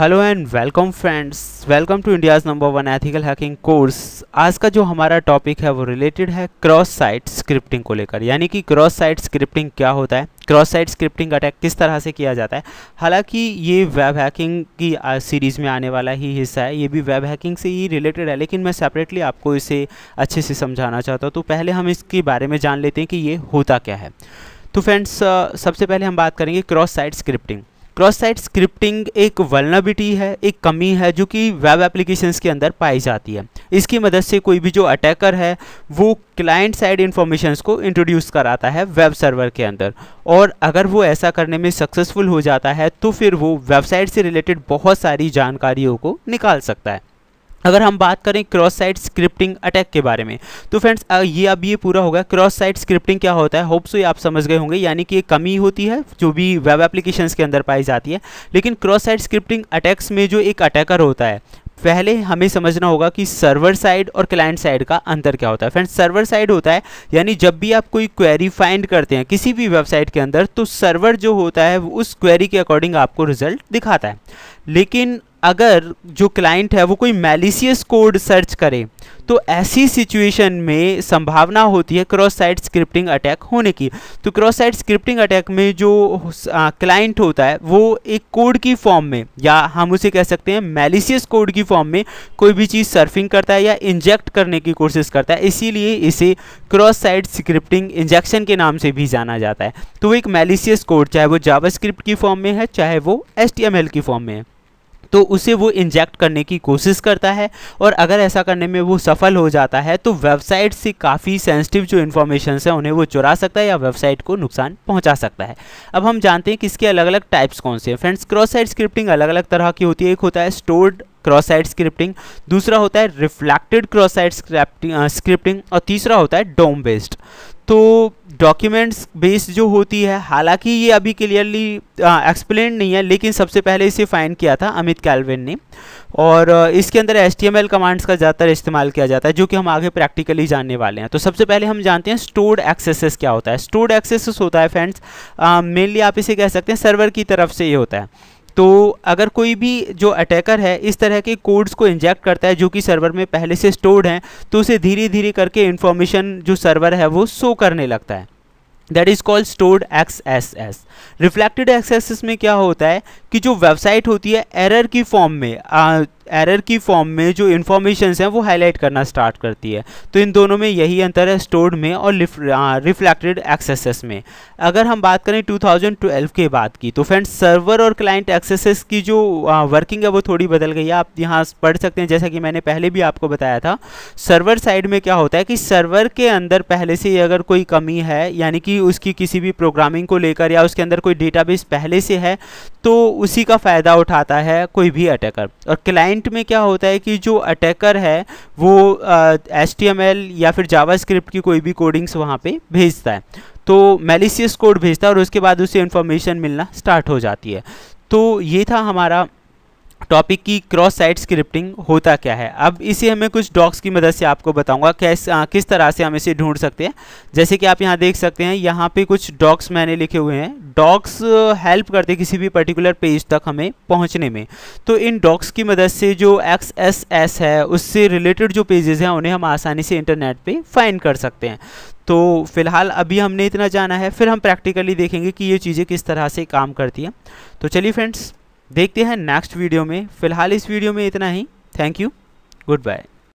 hello and welcome friends welcome to India's number one ethical hacking course आज का जो हमारा टॉपिक है वो रिलेटेड है क्रॉस साइट स्क्रिप्टिंग को लेकर यानी कि क्रॉस साइट स्क्रिप्टिंग क्या होता है क्रॉस साइट स्क्रिप्टिंग अटैक किस तरह से किया जाता है हालांकि ये वेब हैकिंग की सीरीज़ में आने वाला ही हिस्सा है ये भी वेब हैकिंग से ही रिलेटेड है लेकिन मैं सेपरेटली आपको इसे अच्छे से समझाना चाहता हूँ तो पहले हम इसके बारे में जान लेते हैं कि ये होता क्या है तो फ्रेंड्स सबसे पहले हम बात करेंगे cross site scripting cross site scripting एक वर्नाबिटी है एक कमी है जो कि वेब एप्लीकेशंस के अंदर पाई जाती है इसकी मदद से कोई भी जो अटैकर है वो क्लाइंट साइड इन्फॉर्मेशंस को इंट्रोड्यूस कराता है वेब सर्वर के अंदर और अगर वो ऐसा करने में सक्सेसफुल हो जाता है तो फिर वो वेबसाइट से रिलेटेड बहुत सारी जानकारियों को निकाल सकता है अगर हम बात करें क्रॉस साइड स्क्रिप्टिंग अटैक के बारे में तो फ्रेंड्स ये अब ये पूरा होगा क्रॉस साइड स्क्रिप्टिंग क्या होता है होप्स ये आप समझ गए होंगे यानी कि ये कमी होती है जो भी वेब एप्लीकेशंस के अंदर पाई जाती है लेकिन क्रॉस साइड स्क्रिप्टिंग अटैक्स में जो एक अटैकर होता है पहले हमें समझना होगा कि सर्वर साइड और क्लाइंट साइड का अंतर क्या होता है फ्रेंड्स सर्वर साइड होता है यानी जब भी आप कोई क्वेरी फाइंड करते हैं किसी भी वेबसाइट के अंदर तो सर्वर जो होता है उस क्वेरी के अकॉर्डिंग आपको रिजल्ट दिखाता है लेकिन अगर जो क्लाइंट है वो कोई मेलिसियस कोड सर्च करे तो ऐसी सिचुएशन में संभावना होती है क्रॉस साइड स्क्रिप्टिंग अटैक होने की तो क्रॉस साइड स्क्रिप्टिंग अटैक में जो क्लाइंट होता है वो एक कोड की फॉर्म में या हम उसे कह सकते हैं मेलिसियस कोड की फॉर्म में कोई भी चीज़ सर्फिंग करता है या इंजेक्ट करने की कोशिश करता है इसीलिए इसे क्रॉस साइड स्क्रिप्टिंग इंजेक्शन के नाम से भी जाना जाता है तो वो एक मेलिसियस कोड चाहे वो जावा की फॉर्म में है चाहे वो एस की फॉर्म में है तो उसे वो इंजेक्ट करने की कोशिश करता है और अगर ऐसा करने में वो सफल हो जाता है तो वेबसाइट से काफ़ी सेंसिटिव जो इन्फॉर्मेशन है उन्हें वो चुरा सकता है या वेबसाइट को नुकसान पहुँचा सकता है अब हम जानते हैं कि इसके अलग अलग टाइप्स कौन से हैं फ्रेंड्स क्रॉस साइड स्क्रिप्टिंग अलग अलग तरह की होती है एक होता है स्टोर्ड क्रॉस साइड स्क्रिप्टिंग दूसरा होता है रिफ्लेक्टेड क्रॉस साइड स्क्रिप्टिंग और तीसरा होता है डोम बेस्ड तो डॉक्यूमेंट्स बेस्ड जो होती है हालांकि ये अभी क्लियरली एक्सप्लेन हाँ, नहीं है लेकिन सबसे पहले इसे फाइन किया था अमित कैलविन ने और इसके अंदर एस कमांड्स का ज़्यादातर इस्तेमाल किया जाता है जो कि हम आगे प्रैक्टिकली जानने वाले हैं तो सबसे पहले हम जानते हैं स्टोर्ड एक्सेसेस क्या होता है स्टोर्ड एक्सेसेस होता है फ्रेंड्स मेनली आप इसे कह सकते हैं सर्वर की तरफ से ये होता है तो अगर कोई भी जो अटैकर है इस तरह के कोड्स को इंजेक्ट करता है जो कि सर्वर में पहले से स्टोर्ड हैं तो उसे धीरे धीरे करके इन्फॉर्मेशन जो सर्वर है वो शो करने लगता है that is called stored X S S reflected X S S में क्या होता है कि जो वेबसाइट होती है एरर की फॉर्म में एरर की फॉर्म में जो इन्फॉर्मेशन हैं वो हाईलाइट करना स्टार्ट करती है तो इन दोनों में यही अंतर है स्टोर्ड में और रिफ्लेक्टेड एक्सेसेस में अगर हम बात करें 2012 के बाद की तो फ्रेंड्स सर्वर और क्लाइंट एक्सेसेस की जो वर्किंग है वो थोड़ी बदल गई है आप यहाँ पढ़ सकते हैं जैसा कि मैंने पहले भी आपको बताया था सर्वर साइड में क्या होता है कि सर्वर के अंदर पहले से अगर कोई कमी है यानी कि उसकी किसी भी प्रोग्रामिंग को लेकर या उसके अंदर कोई डेटाबेस पहले से है तो उसी का फ़ायदा उठाता है कोई भी अटैकर और क्लाइंट क्लाइंट में क्या होता है कि जो अटैकर है वो एस uh, या फिर जावा की कोई भी कोडिंग्स वहाँ पे भेजता है तो मेलिसियस कोड भेजता है और उसके बाद उसे इन्फॉर्मेशन मिलना स्टार्ट हो जाती है तो ये था हमारा टॉपिक की क्रॉस साइट स्क्रिप्टिंग होता क्या है अब इसे हमें कुछ डॉक्स की मदद से आपको बताऊंगा कैस आ, किस तरह से हम इसे ढूंढ सकते हैं जैसे कि आप यहाँ देख सकते हैं यहाँ पे कुछ डॉक्स मैंने लिखे हुए हैं डॉक्स हेल्प करते किसी भी पर्टिकुलर पेज तक हमें पहुँचने में तो इन डॉक्स की मदद से जो एक्स एस एस है उससे रिलेटेड जो पेजेस हैं उन्हें हम आसानी से इंटरनेट पर फाइन कर सकते हैं तो फिलहाल अभी हमने इतना जाना है फिर हम प्रैक्टिकली देखेंगे कि ये चीज़ें किस तरह से काम करती हैं तो चलिए फ्रेंड्स देखते हैं नेक्स्ट वीडियो में फिलहाल इस वीडियो में इतना ही थैंक यू गुड बाय